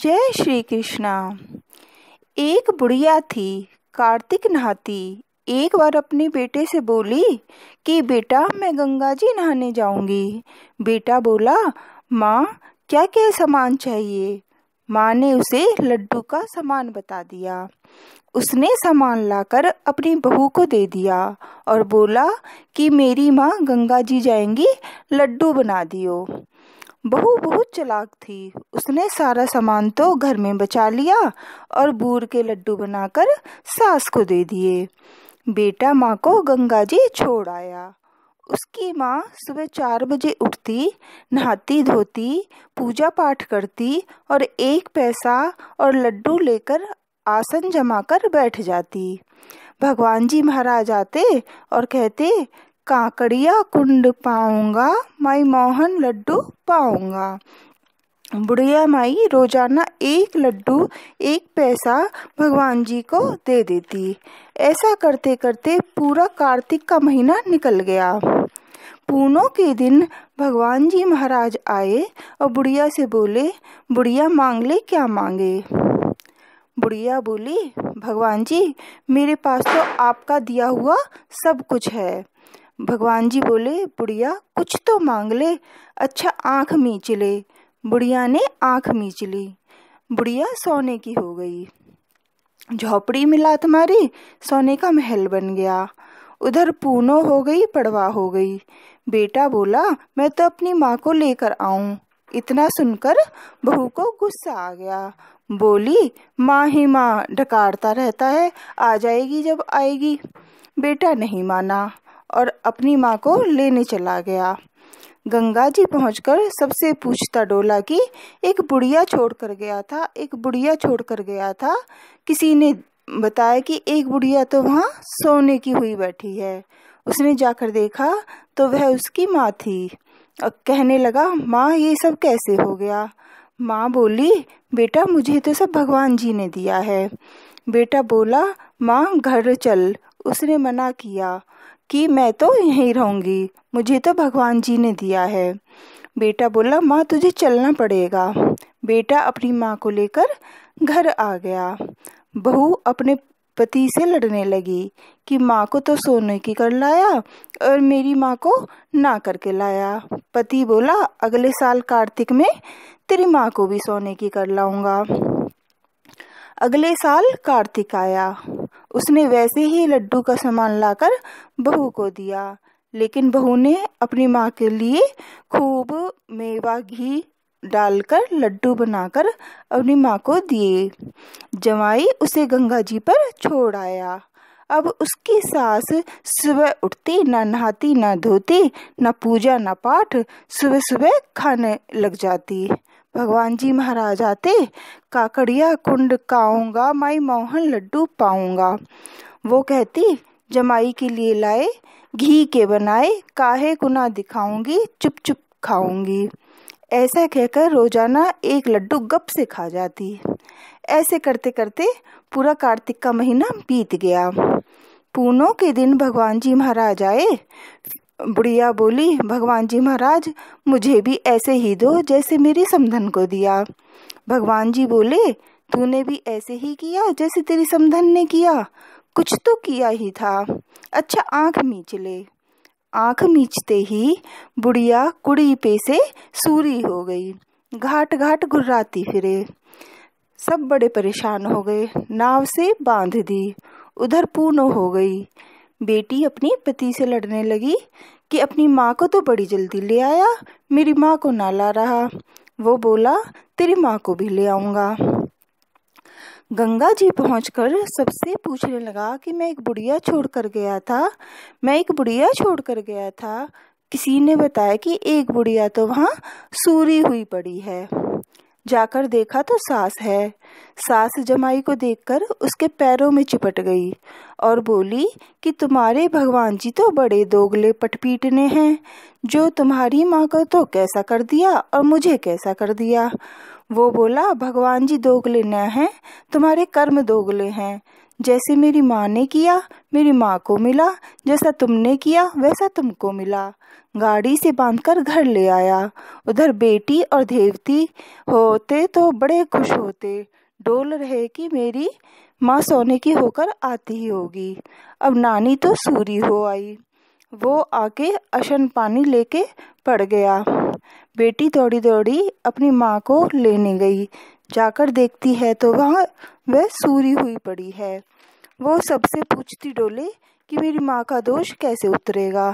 जय श्री कृष्णा एक बुढ़िया थी कार्तिक नहाती एक बार अपने बेटे से बोली कि बेटा मैं गंगा जी नहाने जाऊंगी बेटा बोला माँ क्या क्या सामान चाहिए माँ ने उसे लड्डू का सामान बता दिया उसने सामान लाकर अपनी बहू को दे दिया और बोला कि मेरी माँ गंगा जी जाएंगी लड्डू बना दियो बहू बहुत चलाक थी उसने सारा सामान तो घर में बचा लिया और बूर के लड्डू बनाकर सास को दे दिए बेटा माँ को गंगा जी छोड़ आया उसकी माँ सुबह चार बजे उठती नहाती धोती पूजा पाठ करती और एक पैसा और लड्डू लेकर आसन जमा कर बैठ जाती भगवान जी महाराज आते और कहते काकड़िया कुंड पाऊंगा माई मोहन लड्डू पाऊंगा बुढ़िया माई रोजाना एक लड्डू एक पैसा भगवान जी को दे देती ऐसा करते करते पूरा कार्तिक का महीना निकल गया पूनों के दिन भगवान जी महाराज आए और बुढ़िया से बोले बुढ़िया मांग ले क्या मांगे बुढ़िया बोली भगवान जी मेरे पास तो आपका दिया हुआ सब कुछ है भगवान जी बोले बुढ़िया कुछ तो मांग ले अच्छा आँख मींच ले बुढ़िया ने आँख मींच ली बुढ़िया सोने की हो गई झोपड़ी मिला तुम्हारी सोने का महल बन गया उधर पूनो हो गई पड़वा हो गई बेटा बोला मैं तो अपनी माँ को लेकर आऊं इतना सुनकर बहू को गुस्सा आ गया बोली माँ ही माँ डकारता रहता है आ जाएगी जब आएगी बेटा नहीं माना और अपनी माँ को लेने चला गया गंगा जी पहुँच सबसे पूछता डोला कि एक बुढ़िया छोड़ कर गया था एक बुढ़िया छोड़ कर गया था किसी ने बताया कि एक बुढ़िया तो वहाँ सोने की हुई बैठी है उसने जाकर देखा तो वह उसकी माँ थी और कहने लगा माँ ये सब कैसे हो गया माँ बोली बेटा मुझे तो सब भगवान जी ने दिया है बेटा बोला माँ घर चल उसने मना किया कि मैं तो यहीं रहूंगी मुझे तो भगवान जी ने दिया है बेटा बोला माँ तुझे चलना पड़ेगा बेटा अपनी माँ को लेकर घर आ गया बहू अपने पति से लड़ने लगी कि माँ को तो सोने की कर लाया और मेरी माँ को ना करके लाया पति बोला अगले साल कार्तिक में तेरी माँ को भी सोने की कर लाऊंगा अगले साल कार्तिक आया उसने वैसे ही लड्डू का सामान लाकर बहू को दिया लेकिन बहू ने अपनी माँ के लिए खूब मेवा घी डालकर लड्डू बनाकर अपनी माँ को दिए जमाई उसे गंगा जी पर छोड़ आया अब उसकी सास सुबह उठती न नहाती न धोती न पूजा न पाठ सुबह सुबह खाने लग जाती भगवान जी महाराज आते काकड़िया कुंड काऊंगा माई मोहन लड्डू पाऊंगा वो कहती जमाई के लिए लाए घी के बनाए काहे गुना दिखाऊंगी चुप चुप खाऊंगी ऐसा कहकर रोजाना एक लड्डू गप से खा जाती ऐसे करते करते पूरा कार्तिक का महीना बीत गया पूनों के दिन भगवान जी महाराज आए बुढ़िया बोली भगवान जी महाराज मुझे भी ऐसे ही दो जैसे मेरी समधन को दिया भगवान जी बोले तूने भी ऐसे ही किया जैसे तेरी समधन ने किया कुछ तो किया ही था अच्छा आंख मीच ले आंख मीचते ही बुढ़िया कुड़ी पे से सूरी हो गई घाट घाट घुर्राती फिरे सब बड़े परेशान हो गए नाव से बांध दी उधर पूनो हो गई बेटी अपने पति से लड़ने लगी कि अपनी माँ को तो बड़ी जल्दी ले आया मेरी माँ को ना ला रहा वो बोला तेरी माँ को भी ले आऊँगा गंगा जी पहुँच सबसे पूछने लगा कि मैं एक बुढ़िया छोड़ कर गया था मैं एक बुढ़िया छोड़ कर गया था किसी ने बताया कि एक बुढ़िया तो वहाँ सूरी हुई पड़ी है जाकर देखा तो सास है सास जमाई को देखकर उसके पैरों में चिपट गई और बोली कि तुम्हारे भगवान जी तो बड़े दोगले पटपीटने हैं जो तुम्हारी माँ को तो कैसा कर दिया और मुझे कैसा कर दिया वो बोला भगवान जी दोगले न हैं तुम्हारे कर्म दोगले हैं जैसे मेरी माँ ने किया मेरी माँ को मिला जैसा तुमने किया वैसा तुमको मिला गाड़ी से बांधकर घर ले आया उधर बेटी और देवती होते तो बड़े खुश होते डोल रहे कि मेरी माँ सोने की होकर आती ही होगी अब नानी तो सूरी हो आई वो आके अशन पानी लेके पड़ गया बेटी दौड़ी दौड़ी अपनी माँ को लेने गई जाकर देखती है तो वहाँ वह सूरी हुई पड़ी है वो सबसे पूछती डोले कि मेरी माँ का दोष कैसे उतरेगा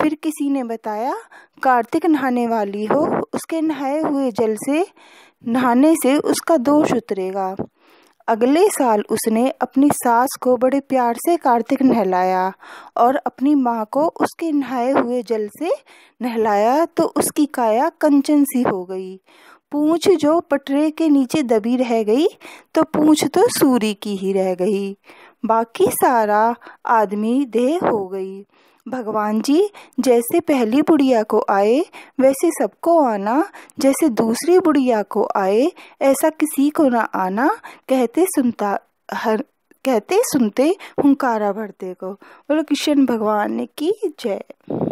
फिर किसी ने बताया कार्तिक नहाने वाली हो उसके नहाए हुए जल से नहाने से उसका दोष उतरेगा अगले साल उसने अपनी सास को बड़े प्यार से कार्तिक नहलाया और अपनी माँ को उसके नहाए हुए जल से नहलाया तो उसकी काया कंचन सी हो गई पूंछ जो पटरे के नीचे दबी रह गई तो पूंछ तो सूरी की ही रह गई बाकी सारा आदमी देह हो गई भगवान जी जैसे पहली बुढ़िया को आए वैसे सबको आना जैसे दूसरी बुढ़िया को आए ऐसा किसी को ना आना कहते सुनता हर कहते सुनते हुंकारा भरते को बोलो कृष्ण भगवान की जय